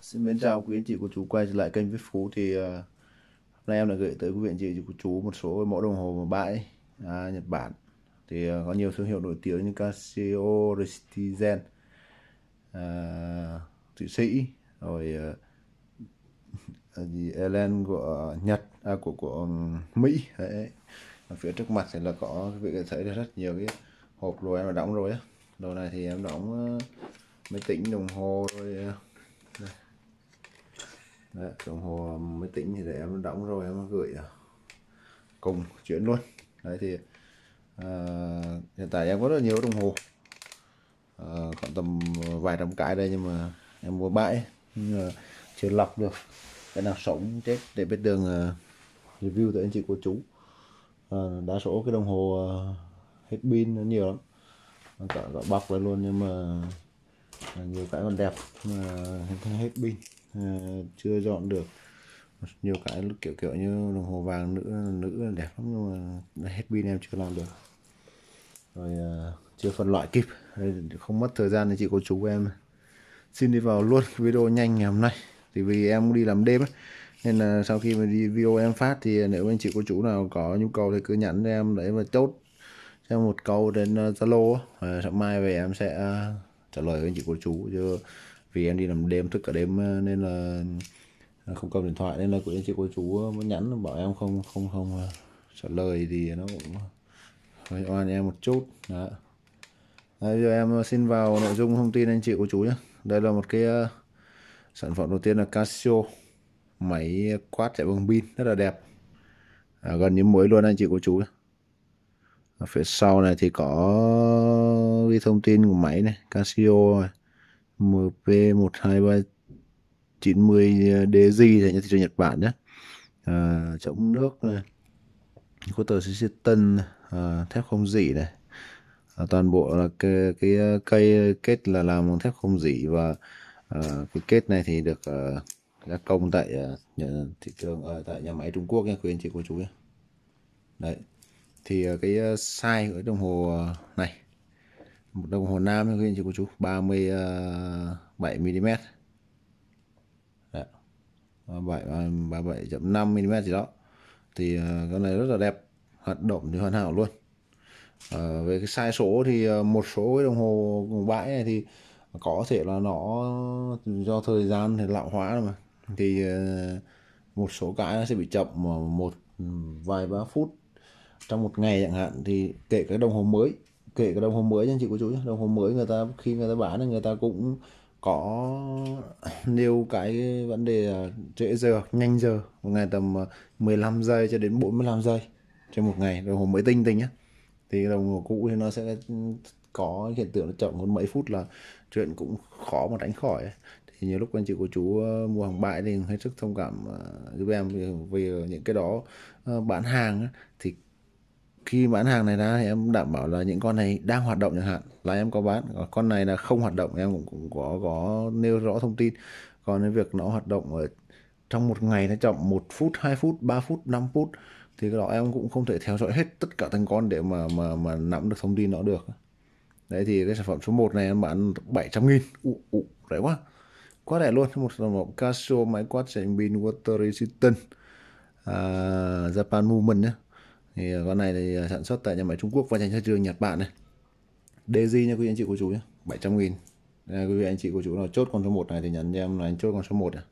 Xin mến chào quý anh chị của chú quay trở lại kênh Viết Phú thì uh, hôm nay em đã gửi tới quý vị anh chị của chú một số mẫu đồng hồ mà bãi à, Nhật Bản thì uh, có nhiều thương hiệu nổi tiếng như Casio, Citizen, uh, ờ, Thụy Sĩ rồi uh, gì Ellen của Nhật à, của của Mỹ đấy ở phía trước mặt thì là có quý vị thấy rất nhiều cái hộp rồi em đã đóng rồi đồ này thì em đóng uh, máy tính đồng hồ rồi uh, Đấy, đồng hồ mới tính thì để em đóng rồi em gửi à, cùng chuyển luôn đấy thì à, hiện tại em có rất nhiều đồng hồ à, khoảng tầm vài trăm cái đây nhưng mà em mua bãi nhưng mà chưa lọc được cái nào sống chết để biết đường uh, review tới anh chị cô chú à, đa số cái đồng hồ uh, hết pin nó nhiều lắm cả, cả bọc lại luôn nhưng mà nhiều cái còn đẹp mà hết pin Ờ, chưa dọn được nhiều cái kiểu kiểu như đồng hồ vàng nữ nữ đẹp lắm nhưng mà hết pin em chưa làm được rồi à, chưa phân loại kịp không mất thời gian thì chị cô chú em xin đi vào luôn video nhanh ngày hôm nay thì vì em đi làm đêm ấy, nên là sau khi mà đi video em phát thì nếu anh chị cô chú nào có nhu cầu thì cứ nhắn cho em để mà chốt cho một câu đến ờ, Zalo uh, mai về em sẽ uh, trả lời với anh chị cô chú chứ vì em đi làm đêm thức cả đêm ờ, nên là ờ, không cầm điện thoại nên là của anh chị cô chú mới ờ, nhắn bảo em không không không trả lời thì nó cũng hơi oan em một chút đó bây giờ em xin vào nội dung thông tin anh chị cô chú nhé đây là một cái sản phẩm đầu tiên là Casio máy quát chạy bằng pin rất là đẹp à, gần như mới luôn anh chị cô chú ở phía sau này thì có ghi thông tin của máy này Casio này MP12390DG dành cho thị trường Nhật Bản nhé à, ờ, chống nước này có tờ xí tân à, thép không dỉ này à, toàn bộ là cái, cái cây kết là làm bằng thép không dỉ và à, cái kết này thì được à, gia công tại à, nhà, thị trường à, tại nhà máy Trung Quốc nha quý anh chị cô chú nhé đấy thì à, cái size của đồng hồ này một đồng hồ nam anh chị của chú 37 mm à, bảy à, ba bảy chấm năm mm gì đó thì à, cái này rất là đẹp hoạt động thì hoàn hảo luôn à, về cái sai số thì một số cái đồng hồ bãi này thì có thể là nó do thời gian thì lão hóa mà thì một số cái nó sẽ bị chậm một vài ba phút trong một ngày chẳng hạn thì kể cái đồng hồ mới kể cả đồng hồ mới nha chị cô chú nhé đồng hồ mới người ta khi người ta bán người ta cũng có nêu cái vấn đề trễ giờ nhanh giờ một ngày tầm 15 ờ, giây cho đến 45 giây trên một ngày đồng hồ mới tinh tinh nhá thì đồng hồ cũ thì nó sẽ có hiện tượng nó chậm hơn mấy phút là chuyện cũng khó mà tránh khỏi thì nhiều lúc anh chị của chú ờ, mua hàng bại thì hết sức thông cảm với ờ, em vì, vì những cái đó bán hàng thì khi bán hàng này ra thì em đảm bảo là những con này đang hoạt động chẳng hạn là em có bán còn con này là không hoạt động em cũng, có có nêu rõ thông tin còn cái việc nó hoạt động ở trong một ngày nó chậm một phút 2 phút 3 phút 5 phút thì cái đó em cũng không thể theo dõi hết tất cả từng con để mà mà mà nắm được thông tin nó được đấy thì cái sản phẩm số 1 này em bán 700 nghìn ụ, ụ, rẻ quá quá rẻ luôn một sản phẩm Casio máy quát chạy pin water resistant à, Japan Movement nhé thì ờ, con này thì ờ, sản xuất tại nhà máy Trung Quốc và nhà thị trường Nhật Bản này Daisy nha quý anh chị cô chú nhé 700 nghìn đây, quý vị anh chị cô chú nào chốt con số 1 này thì nhắn cho em là anh chốt con số 1 này.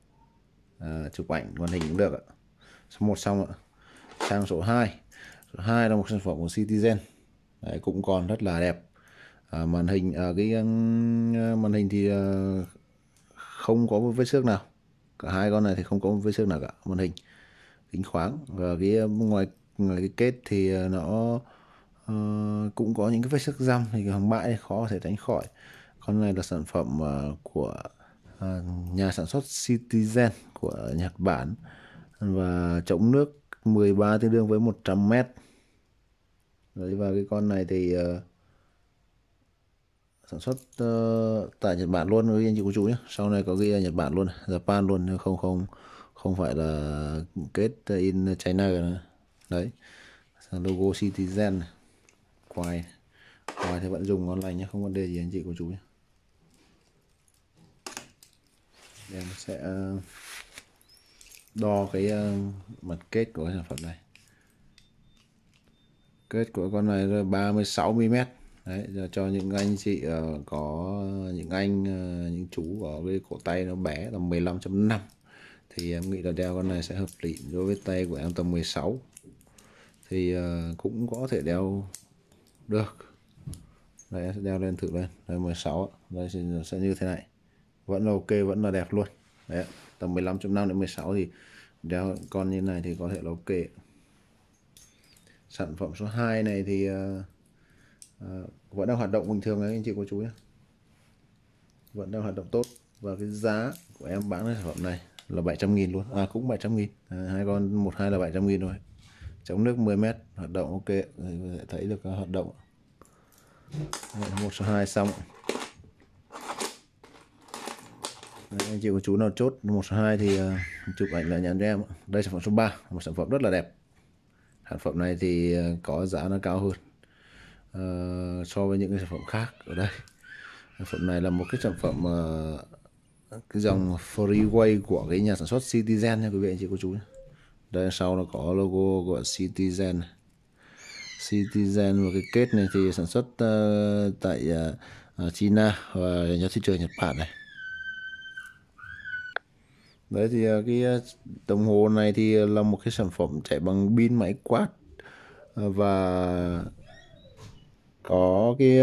À, chụp ảnh màn hình cũng được ạ số 1 xong ạ sang số 2 số 2 là một sản phẩm của Citizen Đấy, cũng còn rất là đẹp à, màn hình à, cái màn hình thì à, không có một vết xước nào cả hai con này thì không có một vết xước nào cả màn hình kính khoáng và cái ngoài người kết thì ờ, nó uh, cũng có những cái vết sức răm thì hàng bãi khó có thể tránh khỏi con này là sản phẩm uh, của uh, nhà sản xuất Citizen của Nhật Bản và chống nước 13 tương đương với 100 mét đấy và cái con này thì uh, sản xuất uh, tại Nhật Bản luôn với anh chị cô chú nhé sau này có ghi là Nhật Bản luôn Japan luôn không không không phải là kết in China nữa đấy logo Citizen quài quài thì vẫn dùng ngon lành nhé không vấn đề gì anh chị của chú nhé em sẽ ờ, đo cái ờ, mặt kết của sản phẩm này kết của con này là 36 mm đấy giờ cho những anh chị ờ, có những anh những chú có cái cổ tay nó bé tầm 15.5 thì em nghĩ là đeo con này sẽ hợp lý đối với tay của em tầm 16 thì ờ, cũng có thể đeo được đây sẽ đeo lên thử lên đây 16 đây sẽ như thế này vẫn là ok vẫn là đẹp luôn đấy tầm 15.5 đến 16 thì đeo con như này thì có thể là ok sản phẩm số 2 này thì ờ, ờ, vẫn đang hoạt động bình thường đấy anh chị cô chú nhé vẫn đang hoạt động tốt và cái giá của em bán cái sản phẩm này là 700 nghìn luôn à cũng 700 nghìn à, hai con một hai là 700 nghìn thôi trong nước 10 mét hoạt động ok Rồi có thấy được hoạt động một số 2 xong Đấy, anh chị của chú nào chốt một số 2 thì uh, chụp ảnh là nhắn cho em đây sản phẩm số 3 một sản phẩm rất là đẹp sản phẩm này thì uh, có giá nó cao hơn uh, so với những cái sản phẩm khác ở đây sản phẩm này là một cái sản phẩm uh, cái dòng freeway của cái nhà sản xuất Citizen nha quý vị anh chị cô chú nhé đây sau nó có logo của Citizen Citizen và cái kết này thì sản xuất uh, tại uh, China và nhà thị trường Nhật Bản này đấy thì uh, cái đồng hồ này thì là một cái sản phẩm chạy bằng pin máy quát uh, và có cái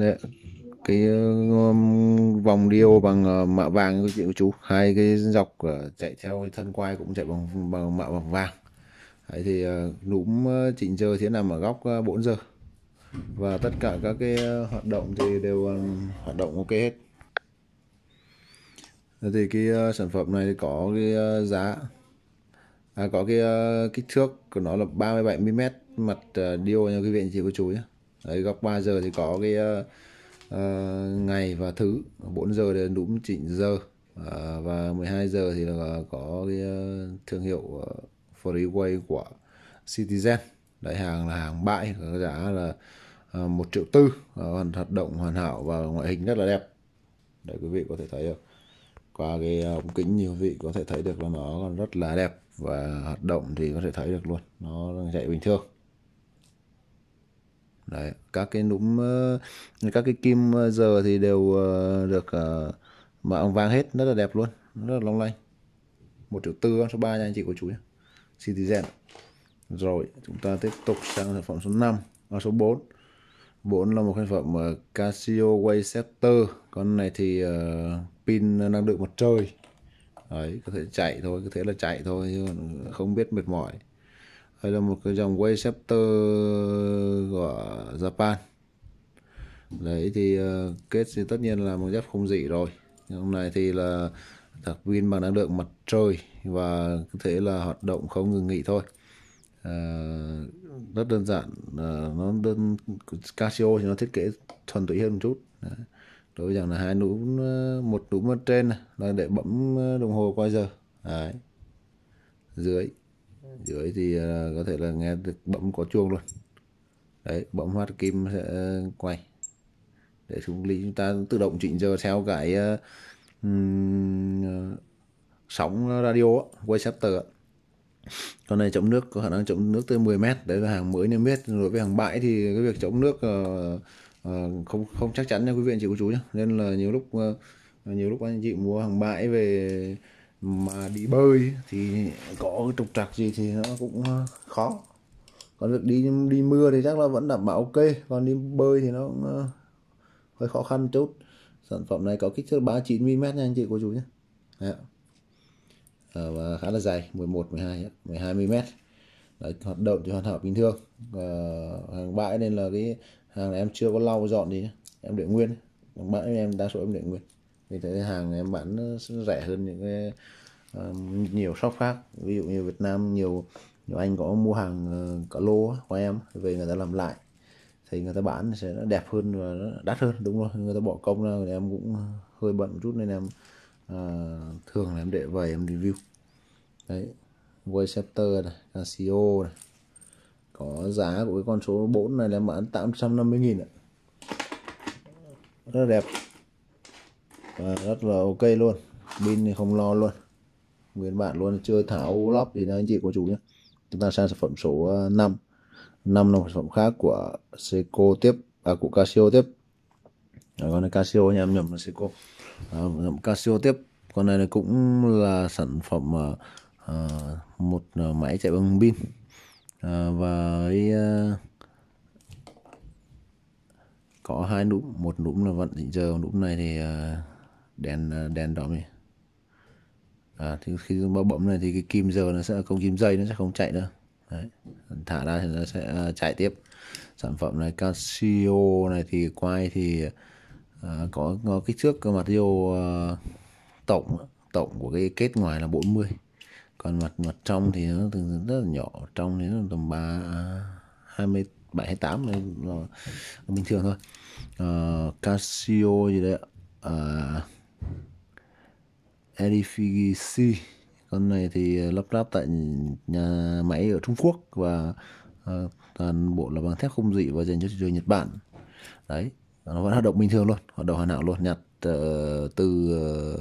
uh, cái ờ, um, vòng điêu bằng uh, mạ vàng các chị của chú hai cái dọc uh, chạy theo thân quai cũng chạy bằng bằng mạ bằng vàng Đấy thì núm uh, chỉnh giờ thì nằm ở góc uh, 4 giờ và tất cả các cái uh, hoạt động thì đều uh, hoạt động ok hết Đấy thì cái uh, sản phẩm này có cái uh, giá à, có cái uh, kích thước của nó là 37 mm mặt uh, điêu nha quý vị chị cô chú nhé Đấy, góc 3 giờ thì có cái uh, Ờ, ngày và thứ 4 giờ đến đúng chỉnh giờ à, và 12 giờ thì là có cái ờ, thương hiệu Freeway của Citizen đại hàng là hàng bãi có giá là một triệu tư hoàn hoạt động hoàn hảo và ngoại hình rất là đẹp để quý vị có thể thấy được qua cái ống kính như quý vị có thể thấy được là nó còn rất là đẹp và hoạt động thì có thể thấy được luôn nó chạy bình thường đấy các cái núm ờ, các cái kim ờ, giờ thì đều ờ, được mà ông vang hết rất là đẹp luôn rất là long lanh một triệu tư số ba nha anh chị của chú nhé Citizen rồi chúng ta tiếp tục sang sản phẩm số 5 và số 4 4 là một sản phẩm Casio Waysetter con này thì uh, pin năng lượng mặt trời đấy có thể chạy thôi có thể là chạy thôi không biết mệt mỏi đây là một cái dòng quay scepter của Japan đấy thì uh, kết thì tất nhiên là một dép không dị rồi Nhưng hôm nay thì là đặc pin bằng năng lượng mặt trời và có thể là hoạt động không ngừng nghỉ thôi à, rất đơn giản à, nó đơn Casio thì nó thiết kế thuần túy hơn một chút Đấy. đối với rằng là hai núm một núm ở trên này là để bấm đồng hồ coi giờ Đấy. dưới dưới thì à, có thể là nghe được bấm có chuông luôn đấy bấm hoạt kim sẽ quay để xung lý chúng ta tự động chỉnh giờ theo cái um, sóng radio quay shutter con này chống nước có khả năng chống nước tới 10 mét đấy là hàng mới nên biết đối với hàng bãi thì cái việc chống nước uh, uh, không không chắc chắn nha quý vị anh chị cô chú nhé nên là nhiều lúc uh, nhiều lúc anh chị mua hàng bãi về mà đi bơi thì có trục trặc gì thì nó cũng ờ, khó còn việc đi đi mưa thì chắc là vẫn đảm bảo ok còn đi bơi thì nó cũng ờ, hơi khó khăn chút sản phẩm này có kích thước 39 mm nha anh chị cô chú nhé ờ, và khá là dài 11 12 12 mm Đấy, hoạt động thì hoàn hảo bình thường à, hàng bãi nên là cái hàng này em chưa có lau dọn gì nhé. em để nguyên hàng bãi em đa số em để nguyên vì thế hàng em bán ờ, rẻ hơn những cái uh, nhiều shop khác ví dụ như Việt Nam nhiều nhiều anh có mua hàng uh, ờ, cả lô của em về người ta làm lại thì người ta bán sẽ đẹp hơn và nó đắt hơn đúng rồi người ta bỏ công ra người em cũng hơi bận một chút nên em uh, thường là em để về em review đấy Wayceptor này Casio này có giá của cái con số 4 này là em bán 850 nghìn ạ rất là đẹp và rất là ok luôn pin thì không lo luôn nguyên bản luôn chưa tháo gì thì anh chị cô chú nhé chúng ta sang sản phẩm số 5 ờ, năm là sản phẩm khác của Seiko tiếp à của Casio tiếp à, con này Casio nha em nhầm là Seiko à, Casio tiếp con này cũng là sản phẩm à, một máy chạy bằng pin à, và ấy, à, có hai núm một núm là vận định giờ núm này thì à, đèn ờ, đèn đỏ mình à, thì khi chúng ta bấm này thì cái kim giờ nó sẽ không kim dây nó sẽ không chạy nữa Đấy. thả ra thì nó sẽ ờ, chạy tiếp sản phẩm này Casio này thì quay thì à, có, có kích thước mặt vô à, tổng tổng của cái kết ngoài là 40 còn mặt mặt trong thì nó thường rất là nhỏ trong thì nó tầm ba hai mươi bảy hay tám là bình thường thôi à, Casio gì đấy à, Edifici, con này thì ờ, lắp ráp tại nhà máy ở Trung Quốc và uh, toàn bộ là bằng thép không dị và dành cho thị trường Nhật Bản. Đấy, nó vẫn hoạt động bình thường luôn, hoạt động hoàn hảo luôn, nhặt uh, từ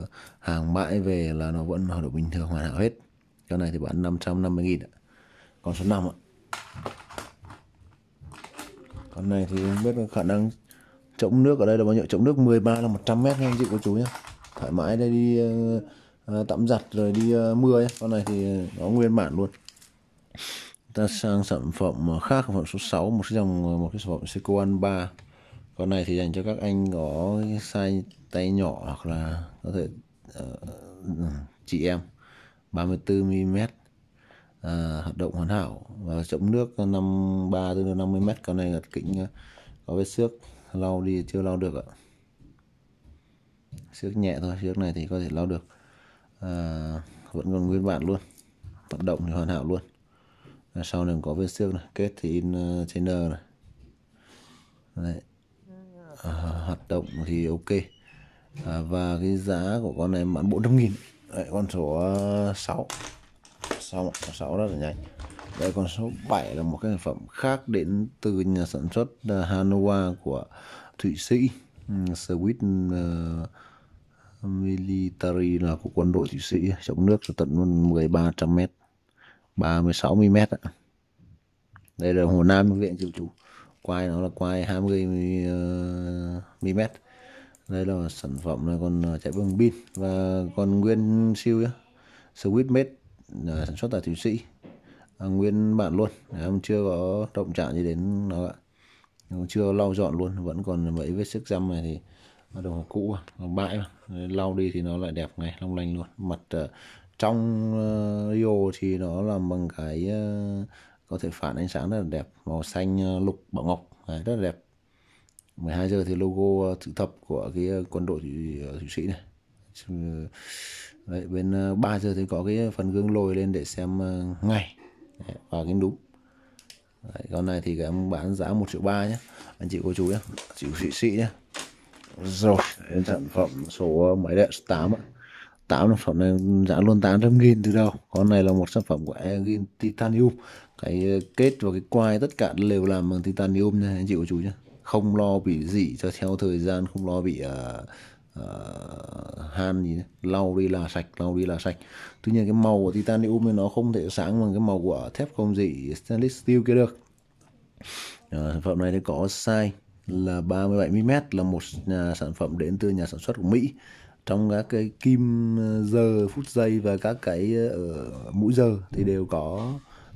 uh, hàng bãi về là nó vẫn hoạt động bình thường hoàn hảo hết. Con này thì bán 550 nghìn ạ. Con số 5 ạ. Con này thì không biết khả năng chống nước ở đây là bao nhiêu, chống nước 13 là 100 m nghe anh chị cô chú nhé thoải mái đây đi ờ, ờ, tắm giặt rồi đi ờ, mưa ấy. con này thì nó nguyên bản luôn ta sang sản phẩm khác sản phẩm số 6 một cái dòng một cái sản phẩm Seiko An 3 con này thì dành cho các anh có size tay nhỏ hoặc là có thể uh, chị em 34 mm uh, hoạt động hoàn hảo và chống nước 53 tới 50 mét con này là kính có vết xước lau đi chưa lau được ạ siếc nhẹ thôi siếc này thì có thể lau được à, vẫn còn nguyên bản luôn vận động thì hoàn hảo luôn à, sau này có vết siếc này kết thì in à, trên nơ này Đấy. À, hoạt động thì ok à, và cái giá của con này bán bốn trăm nghìn Đấy, con số 6 à, xong con 6 rất là nhanh đây con số 7 là một cái sản phẩm khác đến từ nhà sản xuất à, Hanoa của Thụy Sĩ ừ, Swiss uh, military là của quân đội thủy sĩ chống nước cho tận luôn 1300 mét 360 mét ạ đây là hồ nam viện triệu chủ quay nó là quai 20 mm ờ, đây là sản phẩm là con ờ, chạy bằng pin và con nguyên siêu nhá Swiss ờ, sản xuất tại thủy sĩ à, nguyên bản luôn em chưa có động chạm gì đến nó ạ chưa lau dọn luôn vẫn còn mấy vết sức răm này thì đồ cũ mà, bãi mà. lau đi thì nó lại đẹp ngay long lanh luôn mặt ờ, trong uh, thì nó làm bằng cái ờ, có thể phản ánh sáng rất là đẹp màu xanh lục bảo ngọc Đấy, rất là đẹp 12 giờ thì logo uh, chữ thập của cái quân đội thủy sĩ này Đấy, bên uh, 3 giờ thì có cái phần gương lồi lên để xem ngày Đấy, và cái đúng Đấy, con này thì em bán giá 1 triệu ba nhé anh chị cô chú nhé chị thụy sĩ nhé rồi, đến sản phẩm số máy đèn 8 ạ. 8 sản phẩm này giá luôn 800 nghìn từ đâu Con này là một sản phẩm của Engin Titanium. Cái ờ, kết và cái quai tất cả đều làm bằng titanium nha anh chị cô chú nhé Không lo bị gì cho theo thời gian, không lo bị uh, uh, han gì lau đi là sạch lau đi là sạch tuy nhiên cái màu của titanium thì nó không thể sáng bằng cái màu của thép không dị stainless steel kia được à, sản phẩm này thì có size là 37 mm là một nhà sản phẩm đến từ nhà sản xuất của Mỹ trong các cái kim ờ, giờ phút giây và các cái ở ờ, mũi giờ thì đều có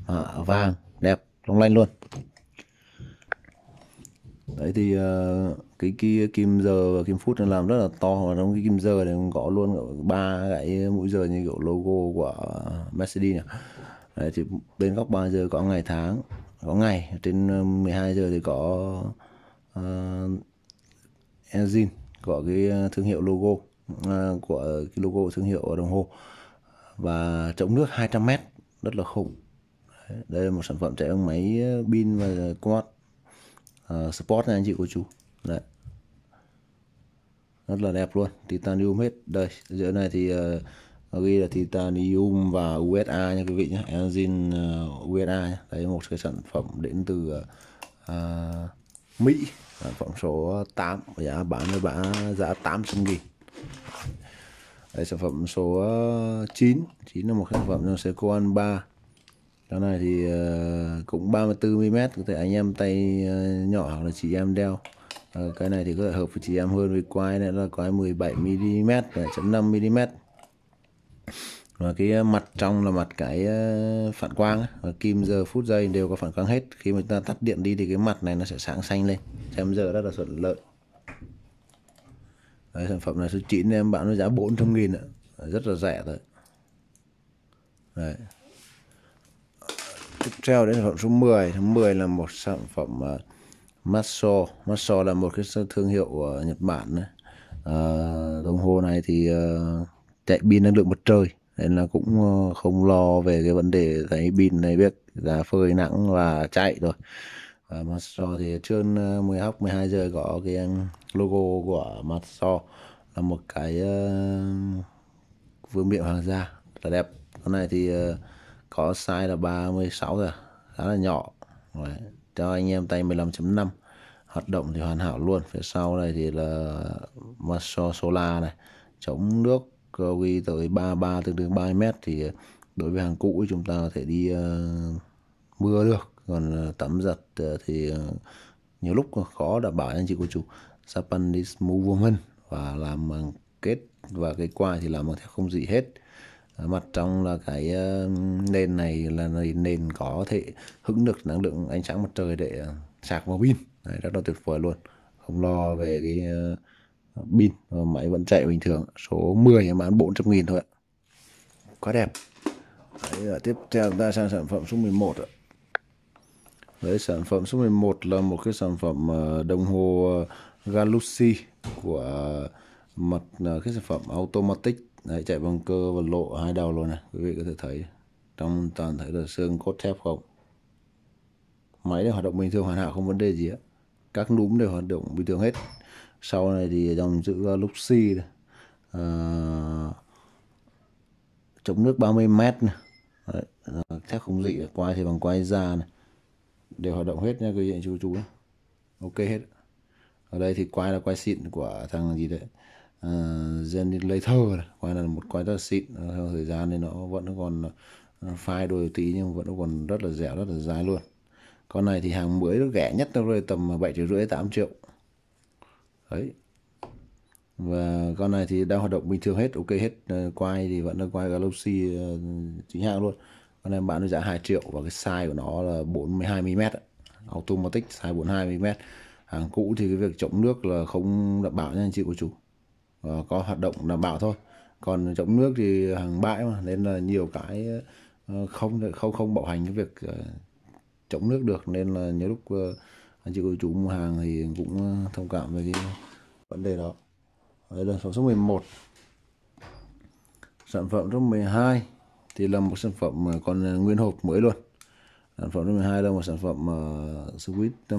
à, vàng đẹp long lanh luôn đấy thì uh, cái kia kim giờ và kim phút nó làm rất là to và trong cái kim giờ này có luôn ba cái mũi giờ như kiểu logo của Mercedes này đấy, thì bên góc 3 giờ có ngày tháng có ngày trên 12 giờ thì có Ờ, Enzin của cái ờ, thương hiệu logo ờ, của cái logo thương hiệu đồng hồ và chống nước 200 mét rất là khủng đây là một sản phẩm chạy bằng máy pin và quad uh, sport nha anh chị cô chú đấy rất là đẹp luôn titanium hết đây giữa này thì uh, ghi là titanium và USA nha quý vị nhé engine uh, USA nhé. đấy một cái sản phẩm đến từ uh, Mỹ à, phỏng số 8 giá bán với bán giá 800 nghìn đây sản phẩm số 9 9 là một sản phẩm trong xe Coan 3 đó này thì ờ, cũng 34mm có thể anh em tay ờ, nhỏ hoặc là chị em đeo ờ, cái này thì có thể hợp với chị em hơn vì quai này là quai 17mm và 0.5mm và cái ờ, mặt trong là mặt cái ờ, phản quang và kim giờ phút giây đều có phản quang hết khi mà ta tắt điện đi thì cái mặt này nó sẽ sáng xanh lên xem giờ rất là thuận lợi Đấy, sản phẩm này số 9 em bạn nó giá 400 nghìn ạ rất là rẻ thôi Đấy. tiếp theo đến sản phẩm số 10 số 10 là một sản phẩm uh, ờ, Masso Masso là một cái thương hiệu của Nhật Bản uh, đồng hồ này thì uh, chạy pin năng lượng mặt trời nên là cũng ờ, không lo về cái vấn đề giấy pin này biết giá phơi nắng và chạy rồi và mặt so thì trước ờ, 10 hóc 12 giờ có cái ờ, logo của mặt so là một cái vương miện hoàng gia là đẹp con này thì có size là 36 rồi khá là nhỏ rồi. cho anh em tay 15.5 hoạt động thì hoàn hảo luôn phía sau này thì là mặt so solar này chống nước Crowy tới 33 tương đương 30 mét thì ờ, đối với hàng cũ chúng ta có thể đi uh, mưa được còn ờ, tắm giặt thì nhiều lúc khó đảm bảo anh chị cô chú Sapan is move woman và làm bằng kết và cái quai thì làm bằng thép không gì hết à, mặt trong là cái nền này là nền có thể hứng được năng lượng ánh sáng mặt trời để sạc vào pin đấy rất là tuyệt vời luôn không lo về cái pin ờ, máy vẫn chạy bình thường số 10 mà bán 400 nghìn thôi ạ quá đẹp Đấy, tiếp theo chúng ta sang sản phẩm số 11 ạ Đấy, sản phẩm số 11 là một cái sản phẩm ờ, đồng hồ ờ, Galuxy của mặt cái sản phẩm automatic Đấy, chạy bằng cơ và lộ hai đầu luôn này quý vị có thể thấy trong toàn thể là xương cốt thép không máy này hoạt động bình thường hoàn hảo không vấn đề gì á các núm đều hoạt động bình thường hết sau này thì dòng chữ uh, Luxi này. À, chống nước 30 m ờ, thép không dị quay thì bằng quay ra này. đều hoạt động hết nha quý vị chú chú ok hết ở đây thì quay là quay xịn của thằng gì đấy à, ờ, generator quay là một quay rất là xịn theo thời gian thì nó vẫn còn phai đôi tí nhưng vẫn còn rất là dẻo rất là dài luôn con này thì hàng mới nó rẻ nhất nó rơi tầm bảy triệu rưỡi tám triệu đấy và con này thì đang hoạt động bình thường hết ok hết ờ, quay thì vẫn đang quay Galaxy ờ, chính hãng luôn con này bạn nó giá 2 triệu và cái size của nó là 42 mm automatic size 42 mm hàng cũ thì cái việc chống nước là không đảm bảo nha anh chị cô chú và ờ, có hoạt động đảm bảo thôi còn chống nước thì hàng bãi mà nên là nhiều cái không không không bảo hành cái việc chống nước được nên là nhiều lúc anh chị cô chú mua hàng thì cũng ờ, thông cảm về cái vấn đề đó đây là số số 11 sản phẩm số 12 thì là một sản phẩm còn nguyên hộp mới luôn sản phẩm số 12 là một sản phẩm uh, ờ, Swiss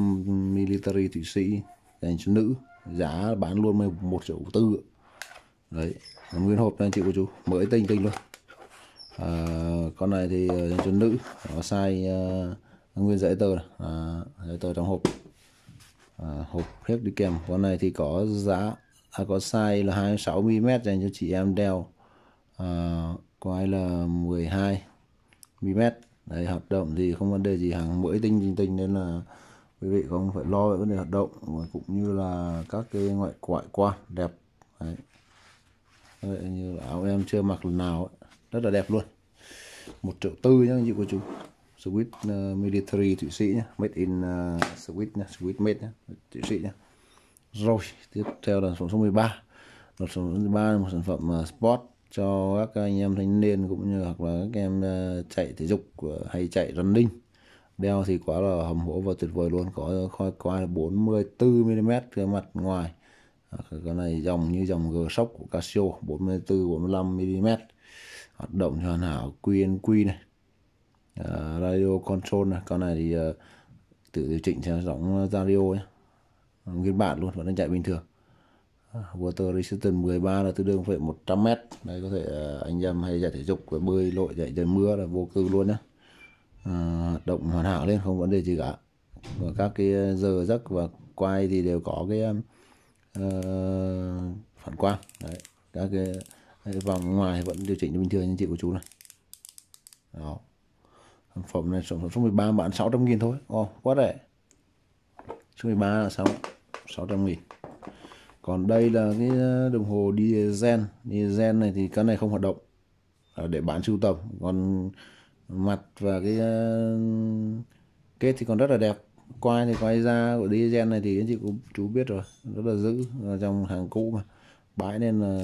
Military thủy Sĩ dành cho nữ giá bán luôn 11 triệu tư đấy nguyên hộp anh chị cô chú mới tinh tinh luôn à, con này thì dành cho nữ nó size uh, nguyên giấy tờ này. giấy à, tờ trong hộp à, hộp thép đi kèm con này thì có giá à, có size là 26 mm dành cho chị em đeo à, ai là 12 mm đấy hoạt động thì không vấn đề gì hàng mũi tinh tinh tinh nên là quý vị không phải lo về vấn đề hoạt động và cũng như là các cái ngoại ngoại quan đẹp đấy. đấy như áo em chưa mặc lần nào ấy. rất là đẹp luôn một triệu tư nhá anh chị cô chú Swiss uh, military Thụy Sĩ nhé made in uh, Swiss nhé Swiss made nhé Thụy Sĩ nhé rồi tiếp theo là số 13 là số 13 là một sản phẩm uh, sport cho các anh em thanh niên cũng như hoặc là các em uh, chạy thể dục uh, hay chạy running đeo thì quá là hầm hố và tuyệt vời luôn có khoai qua 44 mm cái mặt ngoài cái này dòng như dòng g sóc của Casio 44 45 mm hoạt động hoàn hảo QNQ này uh, radio control này con này thì uh, tự điều chỉnh theo giọng ờ, radio ấy nguyên bản luôn vẫn đang chạy bình thường water resistance 13 là tương đương phải 100 mét đây có thể uh, anh em hay chạy thể dục với bơi lội chạy trời mưa là vô tư luôn nhá uh, động hoàn hảo lên không vấn đề gì cả và các cái giờ giấc và quay thì đều có cái uh, phản quang đấy các cái, cái vòng ngoài vẫn điều chỉnh bình thường như chị của chú này đó sản phẩm này sản phẩm số 13 bán 600 nghìn thôi oh, quá rẻ số 13 là 6 600 nghìn còn đây là cái ờ, đồng hồ đi gen đi gen này thì cái này không hoạt động để bán sưu tầm còn mặt và cái ờ, kết thì còn rất là đẹp quay thì quay ra của đi gen này thì anh chị cũng chú biết rồi rất là giữ trong hàng cũ mà bãi nên là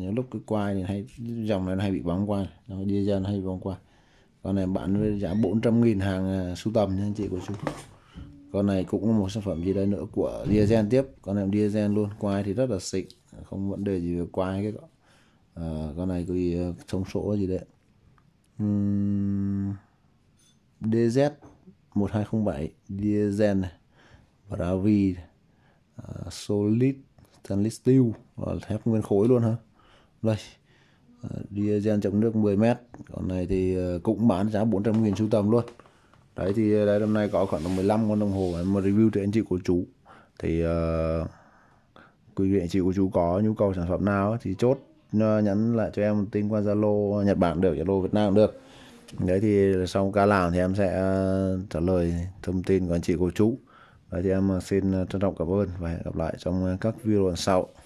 những lúc cứ quay thì hay dòng này hay bị bóng đi gen hay bị bóng quai con này bạn với giá 400 nghìn hàng à, sưu tầm nha anh chị của chú con này cũng một sản phẩm gì đây nữa của diesel tiếp con này diesel luôn quay thì rất là xịn không vấn đề gì về quay cái con à, con này có gì à, thông số gì đấy uhm, DZ 1207 diesel này Bravi uh, Solid Stainless Steel và thép nguyên khối luôn hả đây diesel ờ, chống nước 10 mét con này thì ờ, cũng bán giá 400 000 sưu tầm luôn đấy thì ờ, đây hôm nay có khoảng 15 con đồng hồ em review cho anh chị của chú thì uh, quý vị anh chị của chú có nhu cầu sản phẩm nào thì chốt nhắn lại cho em một tin qua Zalo Nhật Bản được Zalo Việt Nam được đấy thì sau ca làm thì em sẽ trả lời thông tin của anh chị của chú đấy thì em xin trân trọng cảm ơn và hẹn gặp lại trong các video sau